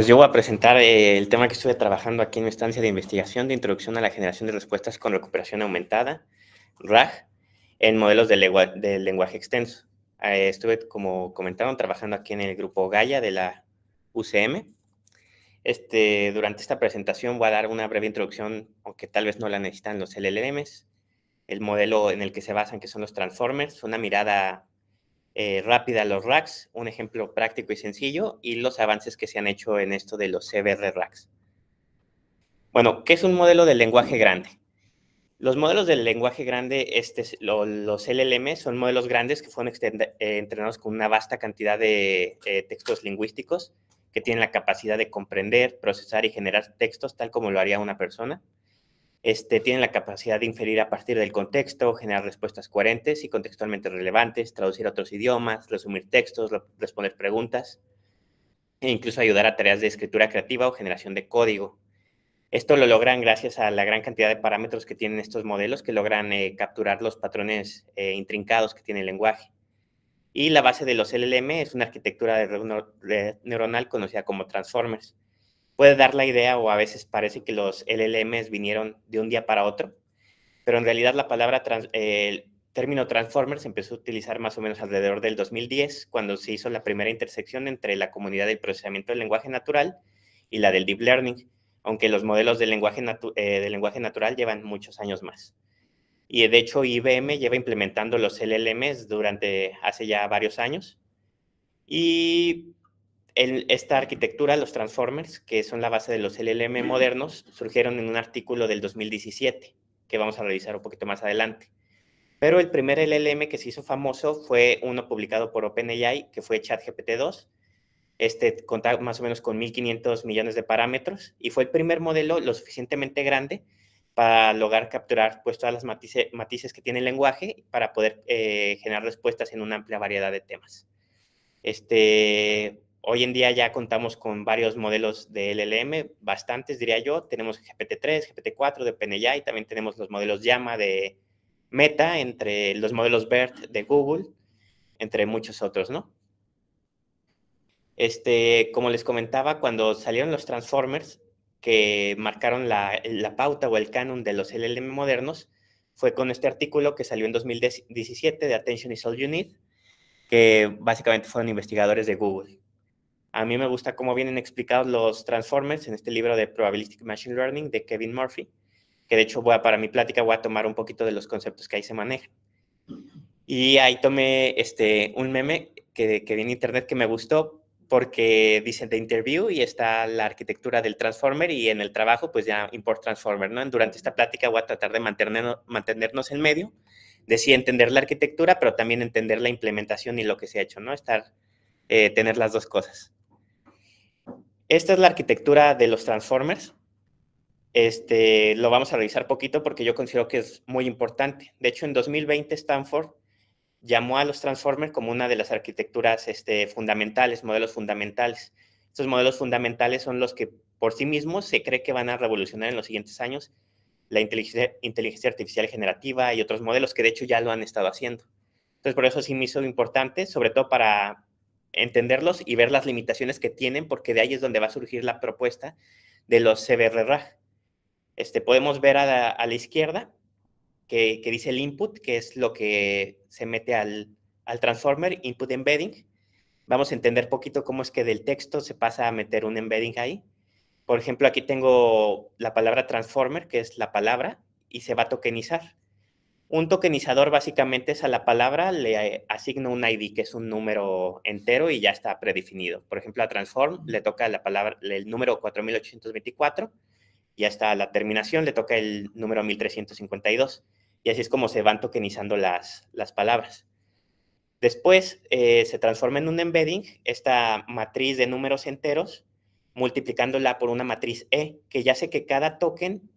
Pues yo voy a presentar eh, el tema que estuve trabajando aquí en mi estancia de investigación de introducción a la generación de respuestas con recuperación aumentada, RAG, en modelos de, lenguaje extenso. Eh, estuve, como comentaron, trabajando aquí en el grupo Gaia de la UCM. Este, durante esta presentación voy a dar una breve introducción, aunque tal vez no la necesitan los LLMs, el modelo en el que se basan, que son los transformers, una mirada eh, rápida los racks, un ejemplo práctico y sencillo, y los avances que se han hecho en esto de los CBR racks. Bueno, ¿qué es un modelo de lenguaje grande? Los modelos del lenguaje grande, este, los LLM, son modelos grandes que fueron eh, entrenados con una vasta cantidad de eh, textos lingüísticos que tienen la capacidad de comprender, procesar y generar textos tal como lo haría una persona. Este, tienen la capacidad de inferir a partir del contexto, generar respuestas coherentes y contextualmente relevantes, traducir a otros idiomas, resumir textos, responder preguntas e incluso ayudar a tareas de escritura creativa o generación de código. Esto lo logran gracias a la gran cantidad de parámetros que tienen estos modelos que logran eh, capturar los patrones eh, intrincados que tiene el lenguaje. Y la base de los LLM es una arquitectura de neuronal conocida como transformers puede dar la idea o a veces parece que los LLMs vinieron de un día para otro, pero en realidad la palabra, el término Transformers empezó a utilizar más o menos alrededor del 2010, cuando se hizo la primera intersección entre la comunidad del procesamiento del lenguaje natural y la del deep learning, aunque los modelos del lenguaje, eh, del lenguaje natural llevan muchos años más. Y de hecho IBM lleva implementando los LLMs durante hace ya varios años. Y el, esta arquitectura, los transformers, que son la base de los LLM modernos, surgieron en un artículo del 2017, que vamos a revisar un poquito más adelante. Pero el primer LLM que se hizo famoso fue uno publicado por OpenAI, que fue ChatGPT-2. Este contaba más o menos con 1.500 millones de parámetros y fue el primer modelo lo suficientemente grande para lograr capturar pues, todas las matices que tiene el lenguaje para poder eh, generar respuestas en una amplia variedad de temas. Este, Hoy en día ya contamos con varios modelos de LLM, bastantes diría yo. Tenemos GPT-3, GPT-4 de y también tenemos los modelos Llama de Meta, entre los modelos BERT de Google, entre muchos otros, ¿no? Este, como les comentaba, cuando salieron los Transformers, que marcaron la, la pauta o el canon de los LLM modernos, fue con este artículo que salió en 2017 de Attention is All You Need, que básicamente fueron investigadores de Google a mí me gusta cómo vienen explicados los Transformers en este libro de Probabilistic Machine Learning de Kevin Murphy, que de hecho voy para mi plática voy a tomar un poquito de los conceptos que ahí se manejan. Y ahí tomé este, un meme que, que vi en internet que me gustó porque dicen de interview y está la arquitectura del transformer y en el trabajo pues ya import transformer, ¿no? Durante esta plática voy a tratar de mantenernos, en medio, de sí entender la arquitectura, pero también entender la implementación y lo que se ha hecho, ¿no? Estar, eh, tener las dos cosas. Esta es la arquitectura de los Transformers. Este, lo vamos a revisar poquito porque yo considero que es muy importante. De hecho, en 2020 Stanford llamó a los Transformers como una de las arquitecturas este, fundamentales, modelos fundamentales. Estos modelos fundamentales son los que por sí mismos se cree que van a revolucionar en los siguientes años la inteligencia, inteligencia artificial generativa y otros modelos que de hecho ya lo han estado haciendo. Entonces, por eso sí me hizo importante, sobre todo para entenderlos y ver las limitaciones que tienen, porque de ahí es donde va a surgir la propuesta de los CBR Este, podemos ver a la, izquierda que, dice el input, que es lo que se mete al, al transformer, input embedding. Vamos a entender poquito cómo es que del texto se pasa a meter un embedding ahí. Por ejemplo, aquí tengo la palabra transformer, que es la palabra, y se va a tokenizar. Un tokenizador básicamente es a la palabra, le asigna un ID que es un número entero y ya está predefinido. Por ejemplo, a Transform le toca la palabra, el número 4824, y hasta la terminación, le toca el número 1352. Y así es como se van tokenizando las, las palabras. Después eh, se transforma en un embedding, esta matriz de números enteros, multiplicándola por una matriz E, que ya sé que cada token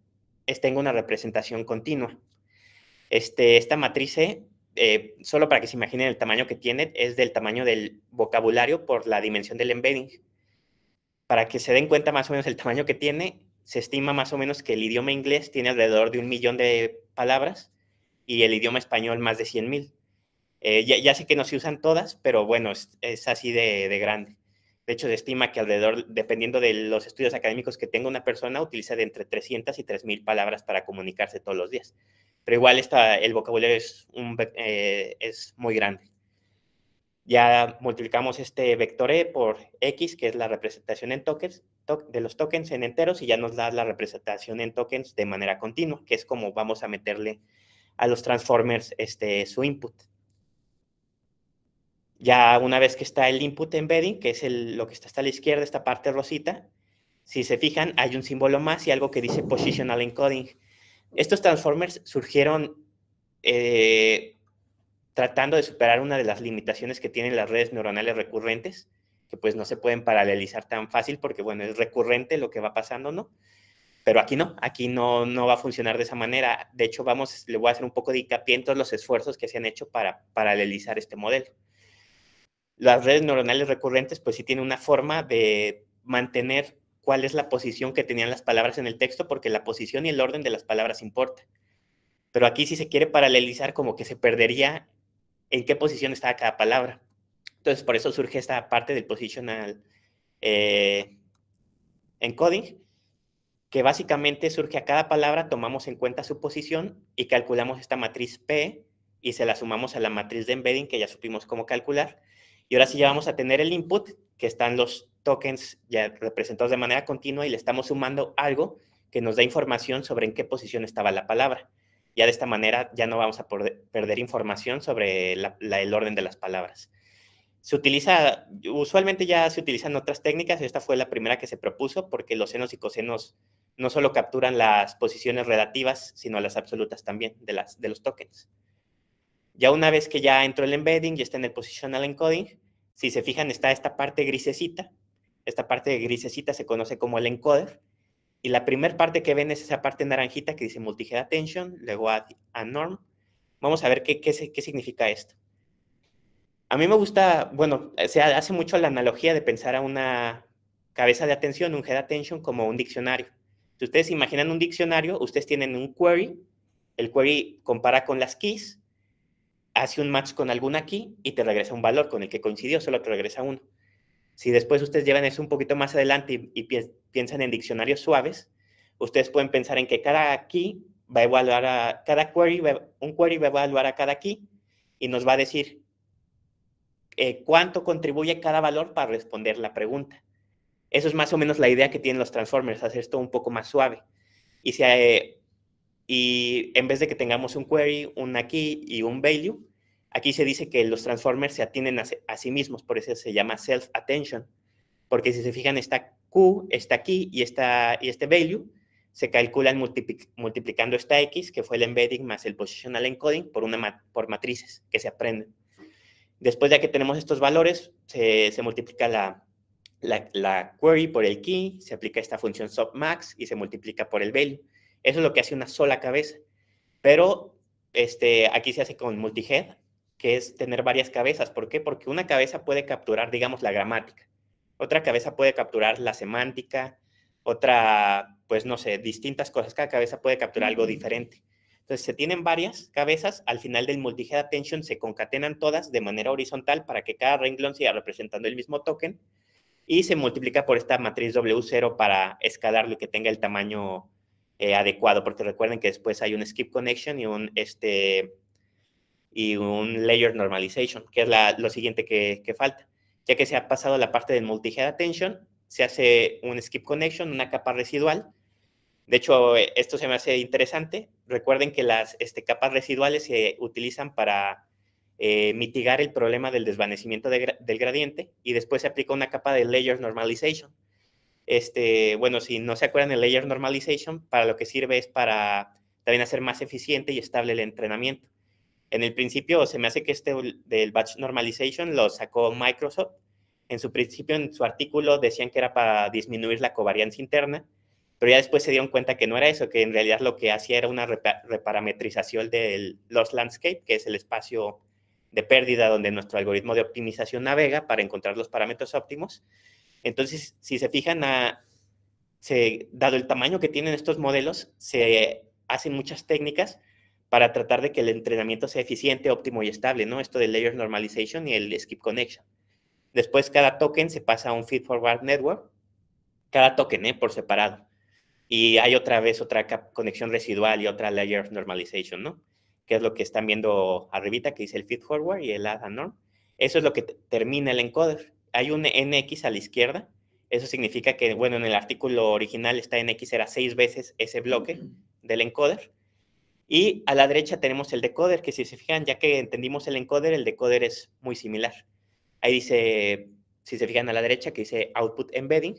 tenga una representación continua. Este, esta matriz, eh, solo para que se imaginen el tamaño que tiene, es del tamaño del vocabulario por la dimensión del embedding. Para que se den cuenta más o menos el tamaño que tiene, se estima más o menos que el idioma inglés tiene alrededor de un millón de palabras y el idioma español más de 100.000. mil. Eh, ya, sé que no se usan todas, pero bueno, es, así de, de, grande. De hecho, se estima que alrededor, dependiendo de los estudios académicos que tenga una persona, utiliza de entre 300 y 3.000 palabras para comunicarse todos los días pero igual el vocabulario eh, es, muy grande. Ya multiplicamos este vector E por X, que es la representación en tokens, de los tokens en enteros, y ya nos da la representación en tokens de manera continua, que es como vamos a meterle a los transformers este, su input. Ya una vez que está el input embedding, que es lo que está hasta la izquierda, esta parte rosita, si se fijan, hay un símbolo más y algo que dice positional encoding estos Transformers surgieron eh, tratando de superar una de las limitaciones que tienen las redes neuronales recurrentes, que pues no se pueden paralelizar tan fácil porque, bueno, es recurrente lo que va pasando, ¿no? Pero aquí no, aquí no, no va a funcionar de esa manera. De hecho, vamos, le voy a hacer un poco de hincapié en todos los esfuerzos que se han hecho para paralelizar este modelo. Las redes neuronales recurrentes, pues sí tienen una forma de mantener cuál es la posición que tenían las palabras en el texto, porque la posición y el orden de las palabras importa. Pero aquí si se quiere paralelizar, como que se perdería en qué posición estaba cada palabra. Entonces, por eso surge esta parte del positional eh, encoding, que básicamente surge a cada palabra, tomamos en cuenta su posición y calculamos esta matriz P y se la sumamos a la matriz de embedding que ya supimos cómo calcular. Y ahora sí ya vamos a tener el input, que están los tokens ya representados de manera continua y le estamos sumando algo que nos da información sobre en qué posición estaba la palabra. Ya de esta manera ya no vamos a perder información sobre el orden de las palabras. Se utiliza, usualmente ya se utilizan otras técnicas, esta fue la primera que se propuso porque los senos y cosenos no solo capturan las posiciones relativas, sino las absolutas también de, las, de los tokens. Ya una vez que ya entró el embedding y está en el positional encoding, si se fijan está esta parte grisecita, esta parte grisecita se conoce como el encoder. Y la primera parte que ven es esa parte naranjita que dice multi-head attention, luego add a norm. Vamos a ver qué, qué, qué significa esto. A mí me gusta, bueno, eh, se hace mucho la analogía de pensar a una cabeza de atención, un head attention, como un diccionario. Si ustedes imaginan un diccionario, ustedes tienen un query, el query compara con las keys, hace un match con alguna key y te regresa un valor con el que coincidió, solo te regresa uno. Si después ustedes llevan eso un poquito más adelante y, piensan en diccionarios suaves, ustedes pueden pensar en que cada key va a evaluar a cada query, un query va a evaluar a cada key y nos va a decir eh, cuánto contribuye cada valor para responder la pregunta. Eso es más o menos la idea que tienen los transformers, hacer esto un poco más suave. Y, si, eh, y en vez de que tengamos un query, una key y un value, Aquí se dice que los Transformers se atienden a, sí mismos, por eso se llama self-attention, porque si se fijan, esta Q está aquí y, esta, y este value se calculan multiplicando esta X, que fue el embedding más el positional encoding, por, una por matrices que se aprenden. Después, de que tenemos estos valores, se, multiplica la, query por el key, se aplica esta función submax y se multiplica por el value. Eso es lo que hace una sola cabeza. Pero este, aquí se hace con multihead, que es tener varias cabezas. ¿Por qué? Porque una cabeza puede capturar, digamos, la gramática, otra cabeza puede capturar la semántica, otra, pues no sé, distintas cosas. Cada cabeza puede capturar algo diferente. Entonces, se tienen varias cabezas, al final del multi-head attention se concatenan todas de manera horizontal para que cada renglón siga representando el mismo token y se multiplica por esta matriz W0 para escalarlo y que tenga el tamaño eh, adecuado, porque recuerden que después hay un skip connection y un este, y un layer normalization, que es lo siguiente que, falta. Ya que se ha pasado la parte del multi-head attention, se hace un skip connection, una capa residual. De hecho, eh, esto se me hace interesante. Recuerden que las este, capas residuales se utilizan para eh, mitigar el problema del desvanecimiento del gradiente y después se aplica una capa de layer normalization. Este, bueno, si no se acuerdan, el layer normalization para lo que sirve es para también hacer más eficiente y estable el entrenamiento. En el principio, se me hace que este del batch normalization lo sacó Microsoft. En su principio, en su artículo, decían que era para disminuir la covarianza interna, pero ya después se dieron cuenta que no era eso, que en realidad lo que hacía era una reparametrización del loss landscape, que es el espacio de pérdida donde nuestro algoritmo de optimización navega para encontrar los parámetros óptimos. Entonces, si se fijan, a, ah, dado el tamaño que tienen estos modelos, se hacen muchas técnicas para tratar de que el entrenamiento sea eficiente, óptimo y estable, ¿no? Esto del Layer Normalization y el Skip Connection. Después, cada token se pasa a un Feed Forward Network, cada token, ¿eh? Por separado. Y hay otra vez otra conexión residual y otra Layer Normalization, ¿no? Que es lo que están viendo arribita, que dice el Feed Forward y el Add Norm. Eso es lo que termina el encoder. Hay un NX a la izquierda. Eso significa que, bueno, en el artículo original está NX, era seis veces ese bloque del encoder y a la derecha tenemos el decoder, que si se fijan, ya que entendimos el encoder, el decoder es muy similar. Ahí dice, si se fijan a la derecha, que dice output embedding.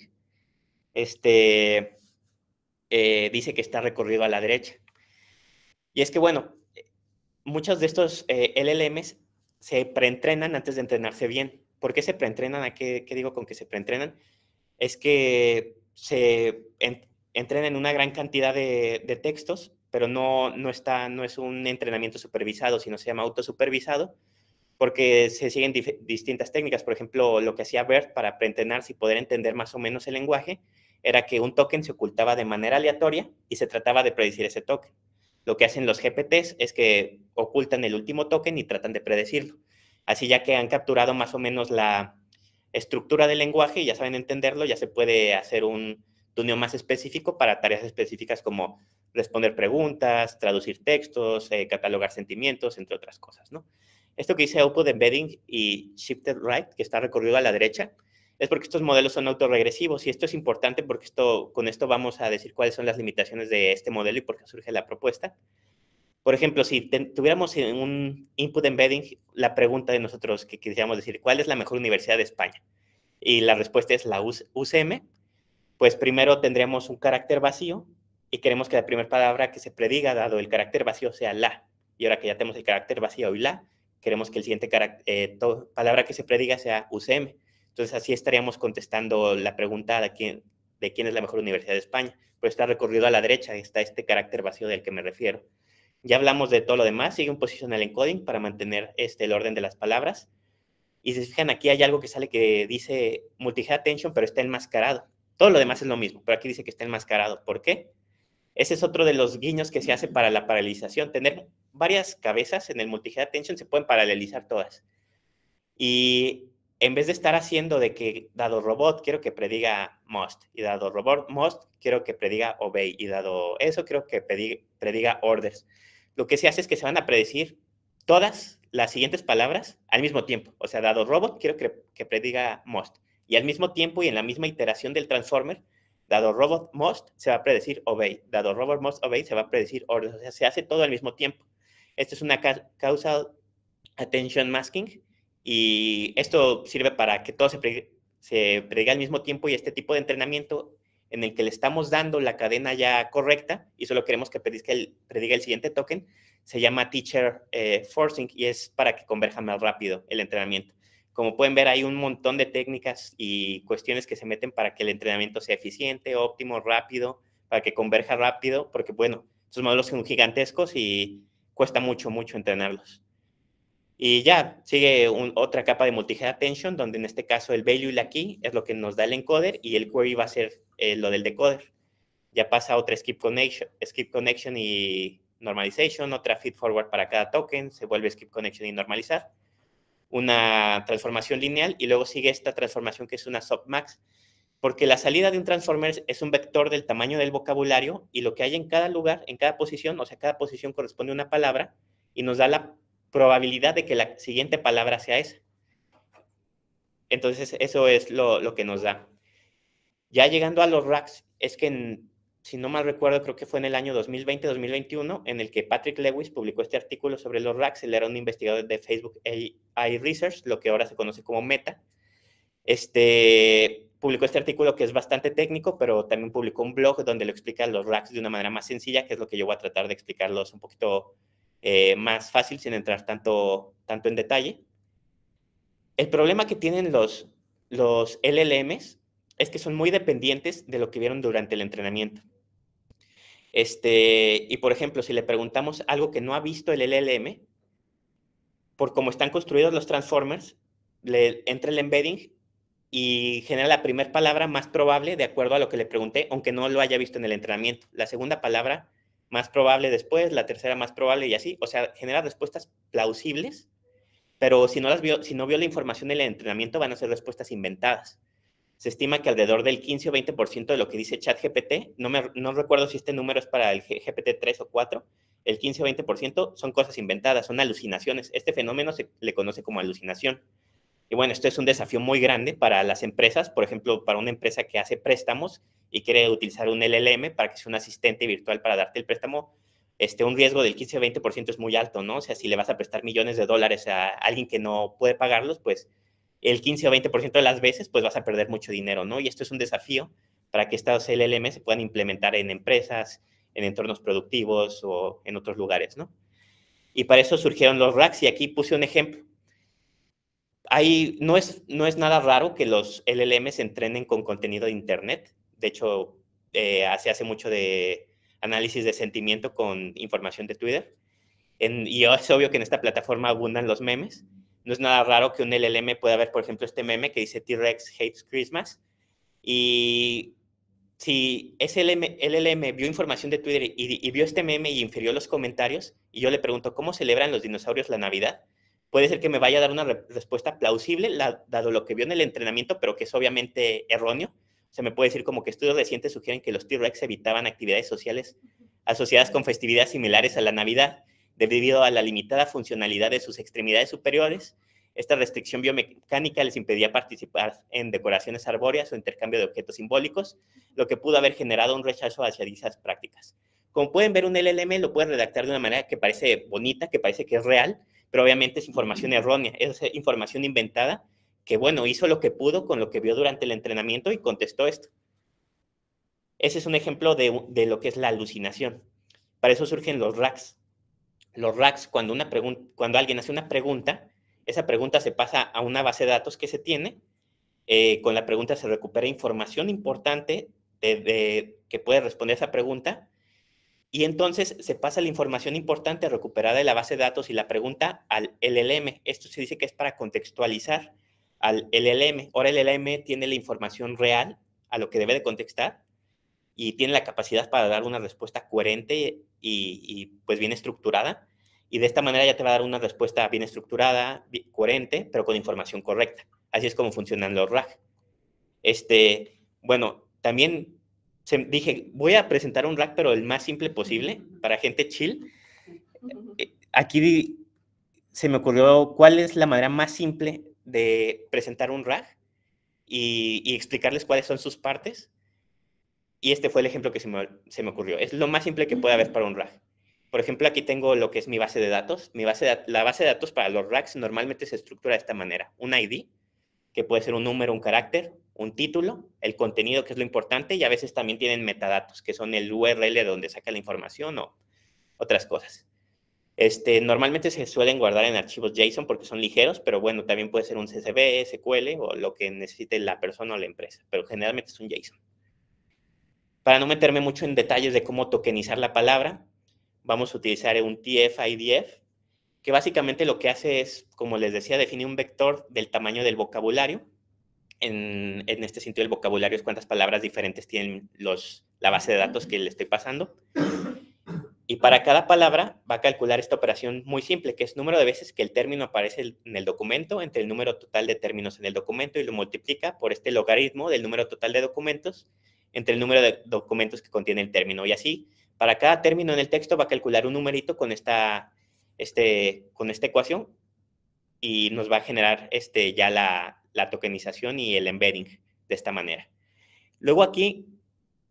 Este eh, dice que está recorrido a la derecha. Y es que, bueno, muchos de estos eh, LLMs se preentrenan antes de entrenarse bien. ¿Por qué se preentrenan? ¿A qué, qué digo con que se preentrenan? Es que se en, entrenan una gran cantidad de, de textos pero no, no, está, no es un entrenamiento supervisado, sino se llama autosupervisado, porque se siguen distintas técnicas. Por ejemplo, lo que hacía Bert para preentrenarse y poder entender más o menos el lenguaje era que un token se ocultaba de manera aleatoria y se trataba de predecir ese token. Lo que hacen los GPTs es que ocultan el último token y tratan de predecirlo. Así ya que han capturado más o menos la estructura del lenguaje y ya saben entenderlo, ya se puede hacer un tuneo más específico para tareas específicas como responder preguntas, traducir textos, eh, catalogar sentimientos, entre otras cosas, ¿no? Esto que dice output embedding y shifted right, que está recorrido a la derecha, es porque estos modelos son autorregresivos y esto es importante porque esto, con esto vamos a decir cuáles son las limitaciones de este modelo y por qué surge la propuesta. Por ejemplo, si tuviéramos en un input embedding la pregunta de nosotros que quisiéramos decir, ¿cuál es la mejor universidad de España? Y la respuesta es la UCM, pues primero tendríamos un carácter vacío y queremos que la primera palabra que se prediga, dado el carácter vacío, sea la. Y ahora que ya tenemos el carácter vacío y la, queremos que el siguiente eh, palabra que se prediga sea UCM. Entonces, así estaríamos contestando la pregunta de quién, es la mejor universidad de España. Pues está recorrido a la derecha, está este carácter vacío del que me refiero. Ya hablamos de todo lo demás, sigue un positional encoding para mantener este, el orden de las palabras. Y si se fijan, aquí hay algo que sale que dice multi attention, pero está enmascarado. Todo lo demás es lo mismo, pero aquí dice que está enmascarado. ¿Por qué? Ese es otro de los guiños que se hace para la paralización. Tener varias cabezas en el multi attention se pueden paralelizar todas. Y en vez de estar haciendo de que dado robot quiero que prediga most y dado robot most quiero que prediga obey y dado eso quiero que prediga orders. Lo que se hace es que se van a predecir todas las siguientes palabras al mismo tiempo. O sea, dado robot quiero que, prediga most y al mismo tiempo y en la misma iteración del transformer Dado robot must, se va a predecir obey. Dado robot must obey, se va a predecir order. O sea, se hace todo al mismo tiempo. Esto es una causal attention masking y esto sirve para que todo se, prediga al mismo tiempo y este tipo de entrenamiento en el que le estamos dando la cadena ya correcta y solo queremos que prediga el, siguiente token, se llama teacher eh, forcing y es para que converja más rápido el entrenamiento. Como pueden ver, hay un montón de técnicas y cuestiones que se meten para que el entrenamiento sea eficiente, óptimo, rápido, para que converja rápido, porque bueno, estos modelos son gigantescos y cuesta mucho, mucho entrenarlos. Y ya, sigue otra capa de multi-head attention, donde en este caso el value y la key es lo que nos da el encoder y el query va a ser eh, lo del decoder. Ya pasa otra skip connection, skip connection y normalization, otra feed forward para cada token, se vuelve skip connection y normalizar una transformación lineal y luego sigue esta transformación que es una submax. porque la salida de un transformer es un vector del tamaño del vocabulario y lo que hay en cada lugar, en cada posición, o sea, cada posición corresponde a una palabra y nos da la probabilidad de que la siguiente palabra sea esa. Entonces, eso es lo, lo que nos da. Ya llegando a los racks, es que en, si no mal recuerdo, creo que fue en el año 2020-2021, en el que Patrick Lewis publicó este artículo sobre los racks. Él era un investigador de Facebook AI Research, lo que ahora se conoce como Meta. Este, publicó este artículo que es bastante técnico, pero también publicó un blog donde lo explica los racks de una manera más sencilla, que es lo que yo voy a tratar de explicarlos un poquito eh, más fácil, sin entrar tanto, tanto en detalle. El problema que tienen los, los LLMs es que son muy dependientes de lo que vieron durante el entrenamiento. Este, y por ejemplo, si le preguntamos algo que no ha visto el LLM, por cómo están construidos los transformers, le entra el embedding y genera la primera palabra más probable de acuerdo a lo que le pregunté, aunque no lo haya visto en el entrenamiento. La segunda palabra más probable después, la tercera más probable y así. O sea, genera respuestas plausibles, pero si no, las vio, si no vio la información en el entrenamiento, van a ser respuestas inventadas se estima que alrededor del 15 o 20% de lo que dice ChatGPT, no, no recuerdo si este número es para el GPT 3 o 4, el 15 o 20% son cosas inventadas, son alucinaciones. Este fenómeno se le conoce como alucinación. Y bueno, esto es un desafío muy grande para las empresas, por ejemplo, para una empresa que hace préstamos y quiere utilizar un LLM para que sea un asistente virtual para darte el préstamo, este, un riesgo del 15 o 20% es muy alto, ¿no? O sea, si le vas a prestar millones de dólares a alguien que no puede pagarlos, pues el 15 o 20% de las veces, pues vas a perder mucho dinero, ¿no? Y esto es un desafío para que estos LLM se puedan implementar en empresas, en entornos productivos o en otros lugares, ¿no? Y para eso surgieron los racks y aquí puse un ejemplo. Ahí no es, no es nada raro que los LLM se entrenen con contenido de Internet. De hecho, eh, se hace mucho de análisis de sentimiento con información de Twitter. y es obvio que en esta plataforma abundan los memes no es nada raro que un LLM pueda ver, por ejemplo, este meme que dice T-Rex hates Christmas. Y si ese LLM, vio información de Twitter y, vio este meme y infirió los comentarios, y yo le pregunto, ¿cómo celebran los dinosaurios la Navidad? Puede ser que me vaya a dar una respuesta plausible, dado lo que vio en el entrenamiento, pero que es obviamente erróneo. Se me puede decir como que estudios recientes sugieren que los T-Rex evitaban actividades sociales asociadas con festividades similares a la Navidad Debido a la limitada funcionalidad de sus extremidades superiores, esta restricción biomecánica les impedía participar en decoraciones arbóreas o intercambio de objetos simbólicos, lo que pudo haber generado un rechazo hacia dichas prácticas. Como pueden ver, un LLM lo pueden redactar de una manera que parece bonita, que parece que es real, pero obviamente es información errónea, es información inventada que, bueno, hizo lo que pudo con lo que vio durante el entrenamiento y contestó esto. Ese es un ejemplo de, de lo que es la alucinación. Para eso surgen los racks los racks, cuando, una cuando alguien hace una pregunta, esa pregunta se pasa a una base de datos que se tiene. Eh, con la pregunta se recupera información importante de, que puede responder esa pregunta. Y entonces se pasa la información importante recuperada de la base de datos y la pregunta al LLM. Esto se dice que es para contextualizar al LLM. Ahora el LLM tiene la información real a lo que debe de contestar y tiene la capacidad para dar una respuesta coherente y, pues bien estructurada. Y de esta manera ya te va a dar una respuesta bien estructurada, coherente, pero con información correcta. Así es como funcionan los RAG. Este, bueno, también se, dije, voy a presentar un RAG, pero el más simple posible, para gente chill. Eh, aquí se me ocurrió cuál es la manera más simple de presentar un RAG y explicarles cuáles son sus partes y este fue el ejemplo que se me, ocurrió. Es lo más simple que puede haber para un rack. Por ejemplo, aquí tengo lo que es mi base de datos. Mi base la base de datos para los racks normalmente se estructura de esta manera. Un ID, que puede ser un número, un carácter, un título, el contenido, que es lo importante, y a veces también tienen metadatos, que son el URL de donde saca la información o otras cosas. Este, normalmente se suelen guardar en archivos JSON porque son ligeros, pero bueno, también puede ser un CSV, SQL o lo que necesite la persona o la empresa, pero generalmente es un JSON. Para no meterme mucho en detalles de cómo tokenizar la palabra, vamos a utilizar un TF-IDF, que básicamente lo que hace es, como les decía, definir un vector del tamaño del vocabulario. En, este sentido, el vocabulario es cuántas palabras diferentes tienen los, la base de datos que le estoy pasando. Y para cada palabra va a calcular esta operación muy simple, que es número de veces que el término aparece en el documento entre el número total de términos en el documento y lo multiplica por este logaritmo del número total de documentos entre el número de documentos que contiene el término. Y así, para cada término en el texto va a calcular un numerito con esta, este, con esta ecuación y nos va a generar este, ya la, tokenización y el embedding de esta manera. Luego aquí,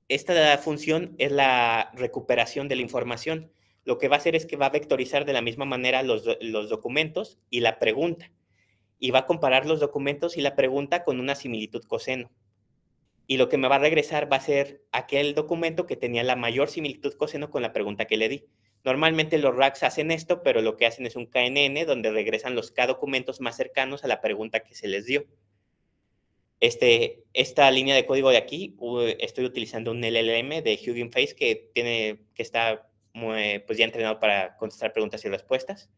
esta función es la recuperación de la información. Lo que va a hacer es que va a vectorizar de la misma manera los, los documentos y la pregunta. Y va a comparar los documentos y la pregunta con una similitud coseno y lo que me va a regresar va a ser aquel documento que tenía la mayor similitud coseno con la pregunta que le di. Normalmente los racks hacen esto, pero lo que hacen es un KNN donde regresan los K documentos más cercanos a la pregunta que se les dio. Este, esta línea de código de aquí, estoy utilizando un LLM de Hugging Face que, tiene, que está eh, pues ya entrenado para contestar preguntas y respuestas.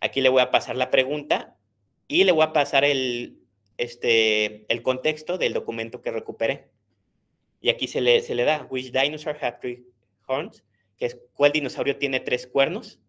Aquí le voy a pasar la pregunta y le voy a pasar el, este, el contexto del documento que recuperé. Y aquí se le, da, which dinosaur has three horns, que es cuál dinosaurio tiene tres cuernos.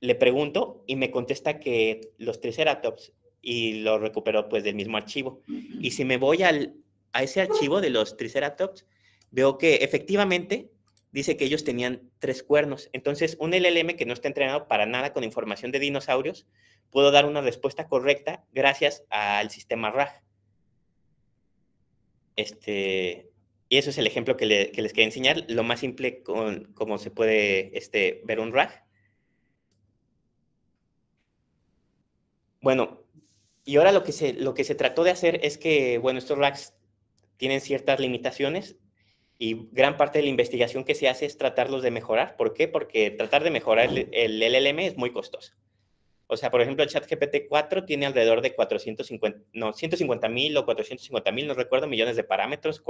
Le pregunto y me contesta que los triceratops y lo recuperó pues del mismo archivo. Y si me voy al, a ese archivo de los triceratops, veo que efectivamente dice que ellos tenían tres cuernos. Entonces, un LLM que no está entrenado para nada con información de dinosaurios, puedo dar una respuesta correcta gracias al sistema RAG. Este, y eso es el ejemplo que, les quería enseñar, lo más simple con cómo se puede este, ver un RAG. Bueno, y ahora lo que, se, trató de hacer es que, bueno, estos racks tienen ciertas limitaciones y gran parte de la investigación que se hace es tratarlos de mejorar. ¿Por qué? Porque tratar de mejorar el, el LLM es muy costoso. O sea, por ejemplo, el ChatGPT 4 tiene alrededor de 450, no, 150 mil o 450 mil, no recuerdo, millones de parámetros.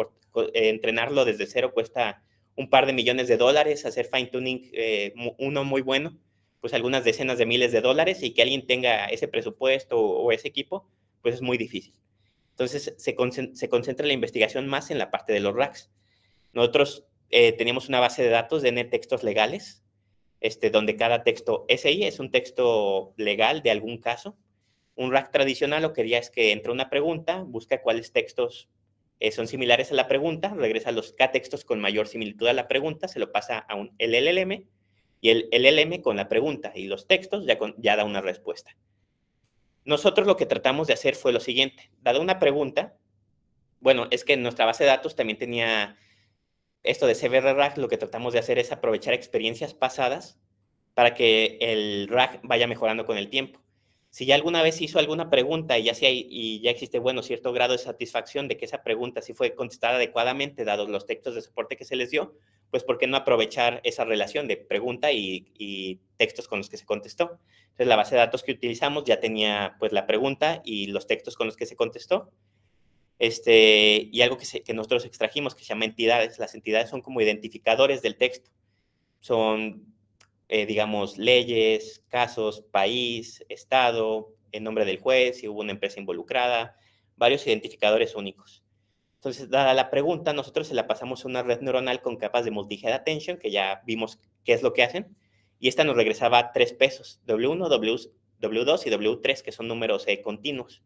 Eh, entrenarlo desde cero cuesta un par de millones de dólares, hacer fine tuning eh, uno muy bueno, pues algunas decenas de miles de dólares y que alguien tenga ese presupuesto o, ese equipo, pues es muy difícil. Entonces se, concentra, la investigación más en la parte de los racks. Nosotros eh, tenemos una base de datos de textos legales este, donde cada texto SI es un texto legal de algún caso. Un rack tradicional lo que haría es que entra una pregunta, busca cuáles textos eh, son similares a la pregunta, regresa los K textos con mayor similitud a la pregunta, se lo pasa a un LLM y el LLM con la pregunta y los textos ya, ya da una respuesta. Nosotros lo que tratamos de hacer fue lo siguiente, dada una pregunta, bueno, es que nuestra base de datos también tenía esto de CBR rag lo que tratamos de hacer es aprovechar experiencias pasadas para que el RAG vaya mejorando con el tiempo. Si ya alguna vez hizo alguna pregunta y ya, ya existe, bueno, cierto grado de satisfacción de que esa pregunta sí fue contestada adecuadamente, dados los textos de soporte que se les dio, pues ¿por qué no aprovechar esa relación de pregunta y, y textos con los que se contestó? Entonces, la base de datos que utilizamos ya tenía pues la pregunta y los textos con los que se contestó este, y algo que, nosotros extrajimos que se llama entidades. Las entidades son como identificadores del texto. Son, eh, digamos, leyes, casos, país, estado, el nombre del juez, si hubo una empresa involucrada, varios identificadores únicos. Entonces, dada la pregunta, nosotros se la pasamos a una red neuronal con capas de multi attention, que ya vimos qué es lo que hacen, y esta nos regresaba tres pesos, W1, W2 y W3, que son números eh, continuos.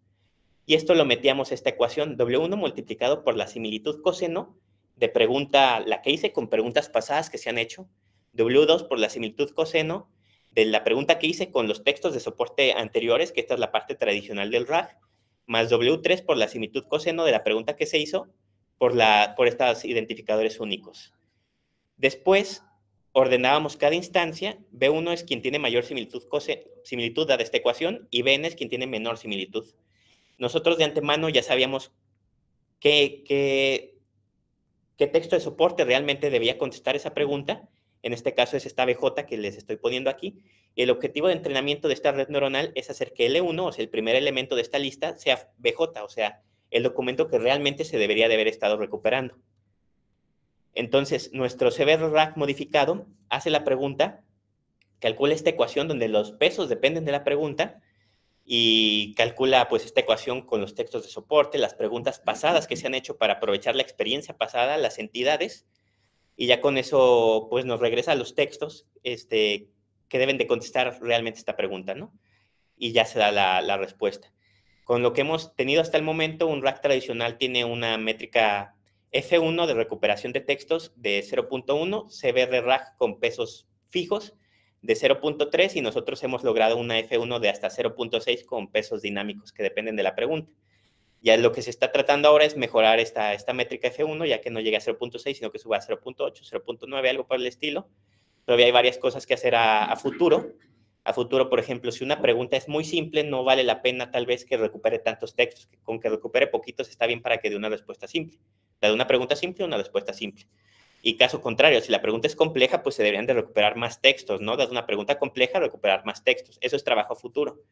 Y esto lo metíamos a esta ecuación W1 multiplicado por la similitud coseno de pregunta, la que hice con preguntas pasadas que se han hecho, W2 por la similitud coseno de la pregunta que hice con los textos de soporte anteriores, que esta es la parte tradicional del RAG, más W3 por la similitud coseno de la pregunta que se hizo por, la, por estos identificadores únicos. Después, ordenábamos cada instancia. B1 es quien tiene mayor similitud, coseno similitud dada esta ecuación y Bn es quien tiene menor similitud. Nosotros de antemano ya sabíamos qué, qué, texto de soporte realmente debía contestar esa pregunta. En este caso es esta BJ que les estoy poniendo aquí. Y el objetivo de entrenamiento de esta red neuronal es hacer que L1, o sea, el primer elemento de esta lista, sea BJ, o sea, el documento que realmente se debería de haber estado recuperando. Entonces, nuestro CBR modificado hace la pregunta, calcula esta ecuación donde los pesos dependen de la pregunta y calcula pues esta ecuación con los textos de soporte, las preguntas pasadas que se han hecho para aprovechar la experiencia pasada, las entidades, y ya con eso pues nos regresa a los textos este, que deben de contestar realmente esta pregunta, ¿no? Y ya se da la, respuesta. Con lo que hemos tenido hasta el momento, un RAC tradicional tiene una métrica F1 de recuperación de textos de 0.1, CBR RAC con pesos fijos de 0.3 y nosotros hemos logrado una F1 de hasta 0.6 con pesos dinámicos que dependen de la pregunta. Ya lo que se está tratando ahora es mejorar esta, esta métrica F1, ya que no llegue a 0.6, sino que suba a 0.8, 0.9, algo por el estilo. Todavía hay varias cosas que hacer a, futuro. A futuro, por ejemplo, si una pregunta es muy simple, no vale la pena tal vez que recupere tantos textos, con que recupere poquitos está bien para que dé una respuesta simple. La de una pregunta simple, una respuesta simple. Y caso contrario, si la pregunta es compleja, pues se deberían de recuperar más textos, ¿no? Das una pregunta compleja, recuperar más textos. Eso es trabajo futuro.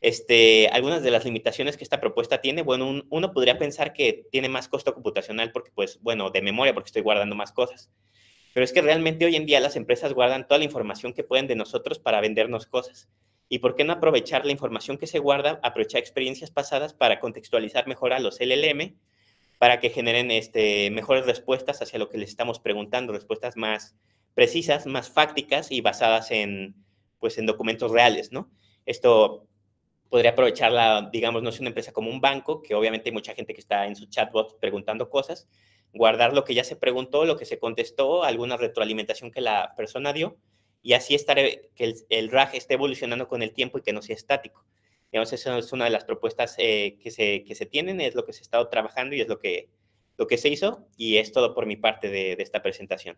Este, algunas de las limitaciones que esta propuesta tiene, bueno, uno podría pensar que tiene más costo computacional porque, pues, bueno, de memoria porque estoy guardando más cosas. Pero es que realmente hoy en día las empresas guardan toda la información que pueden de nosotros para vendernos cosas. ¿Y por qué no aprovechar la información que se guarda, aprovechar experiencias pasadas para contextualizar mejor a los LLM para que generen este, mejores respuestas hacia lo que les estamos preguntando, respuestas más precisas, más fácticas y basadas en, pues, en documentos reales, ¿no? Esto podría aprovecharla, digamos, no es una empresa como un banco, que obviamente hay mucha gente que está en su chatbot preguntando cosas, guardar lo que ya se preguntó, lo que se contestó, alguna retroalimentación que la persona dio, y así estar eh, que el, el RAG esté evolucionando con el tiempo y que no sea estático esa es una de las propuestas eh, que, se, tienen, es lo que se ha estado trabajando y es lo que, lo que se hizo y es todo por mi parte de esta presentación.